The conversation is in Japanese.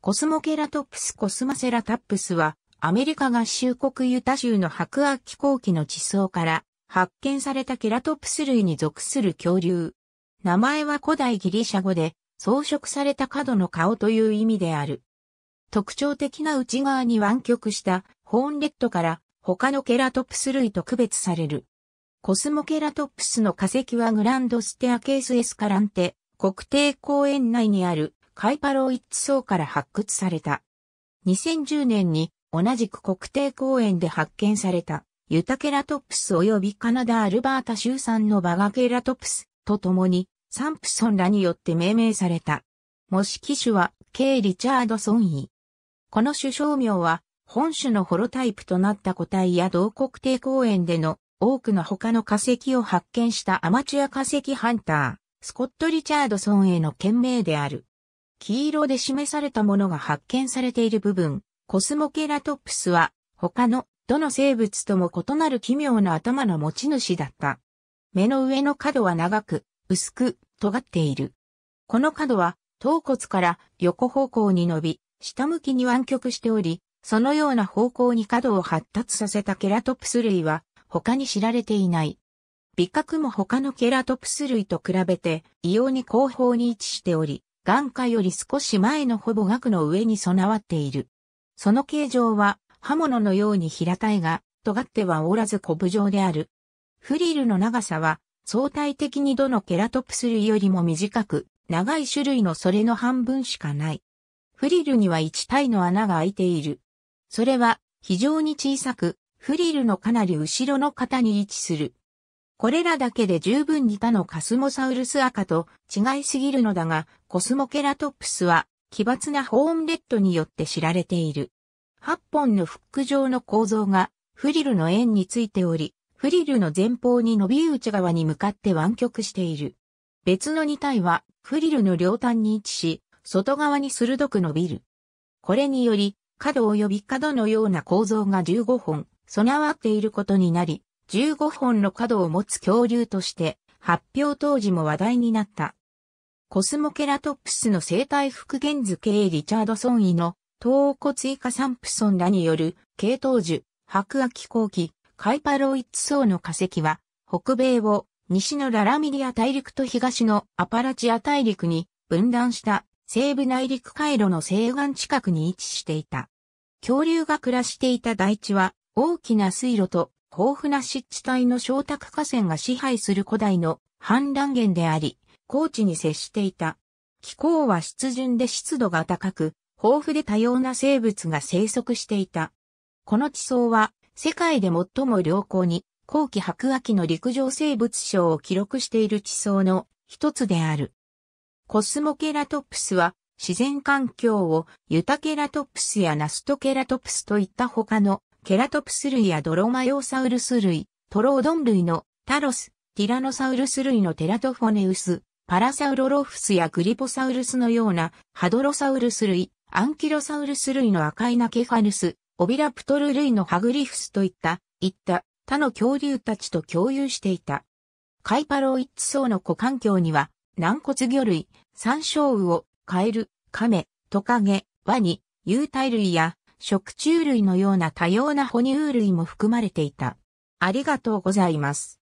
コスモケラトプスコスマセラタップスは、アメリカ合衆国ユタ州の白亜紀後期の地層から発見されたケラトプス類に属する恐竜。名前は古代ギリシャ語で、装飾された角の顔という意味である。特徴的な内側に湾曲したホーンレッドから他のケラトプス類と区別される。コスモケラトプスの化石はグランドステアケースエスカランテ国定公園内にあるカイパロイッツ層から発掘された。2010年に同じく国定公園で発見されたユタケラトプス及びカナダアルバータ州産のバガケラトプスと共にサンプソンらによって命名された。模式種は K. リチャードソンイ。この種商名は本種のホロタイプとなった個体や同国定公園での多くの他の化石を発見したアマチュア化石ハンター、スコット・リチャードソンへの懸命である。黄色で示されたものが発見されている部分、コスモケラトプスは、他の、どの生物とも異なる奇妙な頭の持ち主だった。目の上の角は長く、薄く、尖っている。この角は、頭骨から横方向に伸び、下向きに湾曲しており、そのような方向に角を発達させたケラトプス類は、他に知られていない。美角も他のケラトプス類と比べて、異様に後方に位置しており、眼下より少し前のほぼ額の上に備わっている。その形状は刃物のように平たいが、尖ってはおらずコブ状である。フリルの長さは相対的にどのケラトプス類よりも短く、長い種類のそれの半分しかない。フリルには1体の穴が開いている。それは非常に小さく、フリルのかなり後ろの型に位置する。これらだけで十分に他のカスモサウルス赤と違いすぎるのだが、コスモケラトプスは奇抜なホーンレッドによって知られている。8本のフック状の構造がフリルの円についており、フリルの前方に伸び内側に向かって湾曲している。別の2体はフリルの両端に位置し、外側に鋭く伸びる。これにより、角及び角のような構造が15本備わっていることになり、15本の角を持つ恐竜として発表当時も話題になった。コスモケラトプスの生態復元図系リチャードソンイの頭骨以下サンプソンらによる系統樹、白亜紀後期、カイパロイッツ層の化石は北米を西のララミリア大陸と東のアパラチア大陸に分断した西部内陸回路の西岸近くに位置していた。恐竜が暮らしていた大地は大きな水路と豊富な湿地帯の小卓河川が支配する古代の氾濫源であり、高地に接していた。気候は湿潤で湿度が高く、豊富で多様な生物が生息していた。この地層は世界で最も良好に後期白亜紀の陸上生物賞を記録している地層の一つである。コスモケラトプスは自然環境をユタケラトプスやナストケラトプスといった他のケラトプス類やドロマヨーサウルス類、トロードン類のタロス、ティラノサウルス類のテラトフォネウス、パラサウロロフスやグリポサウルスのようなハドロサウルス類、アンキロサウルス類の赤いナケファルス、オビラプトル類のハグリフスといった、いった他の恐竜たちと共有していた。カイパロイッツ層の股環境には、軟骨魚類、山椒魚、カエル、カメ、トカゲ、ワニ、有体類や食虫類のような多様な哺乳類も含まれていた。ありがとうございます。